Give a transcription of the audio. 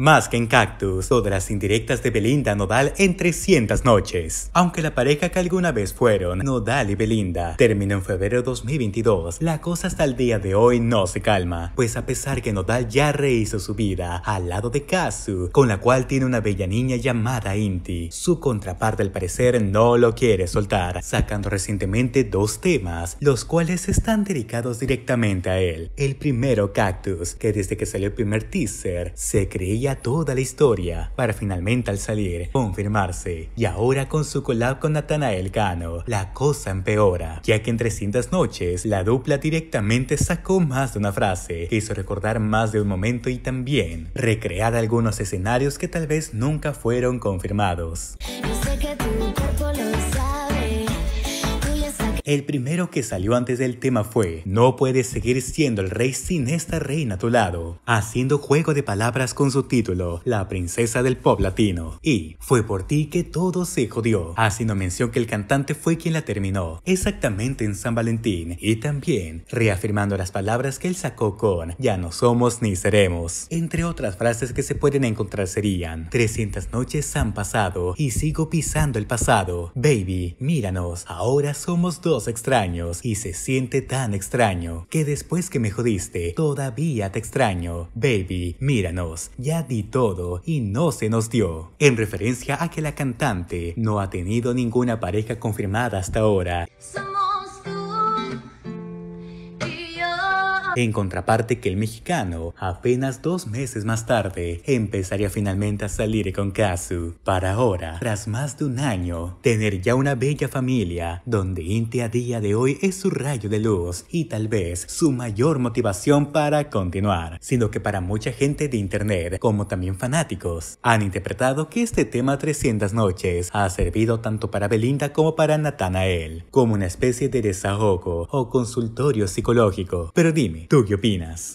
Más que en Cactus, todas las indirectas de Belinda Nodal en 300 noches. Aunque la pareja que alguna vez fueron, Nodal y Belinda, terminó en febrero 2022, la cosa hasta el día de hoy no se calma, pues a pesar que Nodal ya rehizo su vida al lado de Kazu, con la cual tiene una bella niña llamada Inti, su contraparte al parecer no lo quiere soltar, sacando recientemente dos temas, los cuales están dedicados directamente a él. El primero, Cactus, que desde que salió el primer teaser, se creía toda la historia para finalmente al salir confirmarse. Y ahora con su collab con Natanael Cano, la cosa empeora, ya que en 300 noches la dupla directamente sacó más de una frase hizo recordar más de un momento y también recrear algunos escenarios que tal vez nunca fueron confirmados. El primero que salió antes del tema fue, no puedes seguir siendo el rey sin esta reina a tu lado, haciendo juego de palabras con su título, la princesa del pop latino. Y, fue por ti que todo se jodió, Así no mención que el cantante fue quien la terminó, exactamente en San Valentín, y también reafirmando las palabras que él sacó con, ya no somos ni seremos. Entre otras frases que se pueden encontrar serían, 300 noches han pasado y sigo pisando el pasado, baby, míranos, ahora somos dos extraños y se siente tan extraño que después que me jodiste todavía te extraño. Baby, míranos, ya di todo y no se nos dio. En referencia a que la cantante no ha tenido ninguna pareja confirmada hasta ahora. en contraparte que el mexicano, apenas dos meses más tarde, empezaría finalmente a salir con Kazu, para ahora, tras más de un año, tener ya una bella familia, donde Inti a día de hoy es su rayo de luz y tal vez su mayor motivación para continuar, sino que para mucha gente de internet, como también fanáticos, han interpretado que este tema 300 noches ha servido tanto para Belinda como para Natanael, como una especie de desahogo o consultorio psicológico. Pero dime, ¿Tú qué opinas?